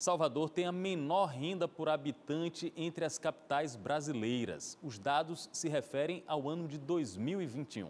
Salvador tem a menor renda por habitante entre as capitais brasileiras. Os dados se referem ao ano de 2021.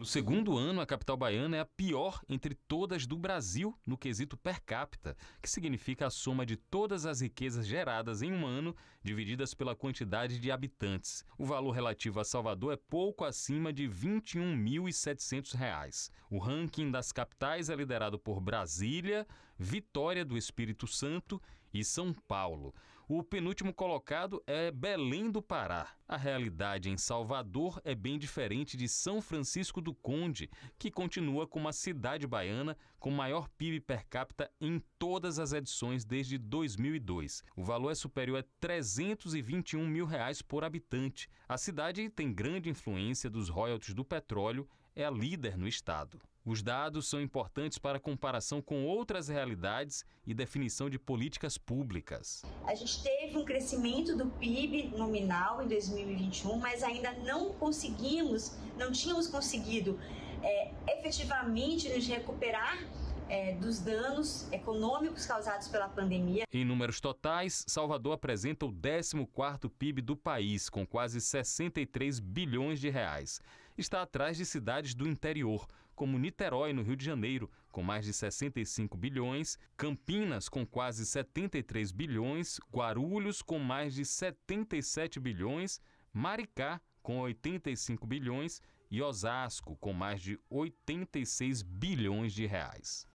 No segundo ano, a capital baiana é a pior entre todas do Brasil no quesito per capita, que significa a soma de todas as riquezas geradas em um ano divididas pela quantidade de habitantes. O valor relativo a Salvador é pouco acima de R$ 21.700. O ranking das capitais é liderado por Brasília, Vitória do Espírito Santo e São Paulo. O penúltimo colocado é Belém do Pará. A realidade em Salvador é bem diferente de São Francisco do Conde, que continua como a cidade baiana com maior PIB per capita em todas as edições desde 2002. O valor é superior a 321 mil reais por habitante. A cidade tem grande influência dos royalties do petróleo, é a líder no estado. Os dados são importantes para comparação com outras realidades e definição de políticas públicas. A gente teve um crescimento do PIB nominal em 2021, mas ainda não conseguimos, não tínhamos conseguido é, efetivamente nos recuperar é, dos danos econômicos causados pela pandemia. Em números totais, Salvador apresenta o 14º PIB do país, com quase 63 bilhões de reais. Está atrás de cidades do interior, como Niterói, no Rio de Janeiro, com mais de 65 bilhões, Campinas, com quase 73 bilhões, Guarulhos, com mais de 77 bilhões, Maricá, com 85 bilhões e Osasco, com mais de 86 bilhões de reais.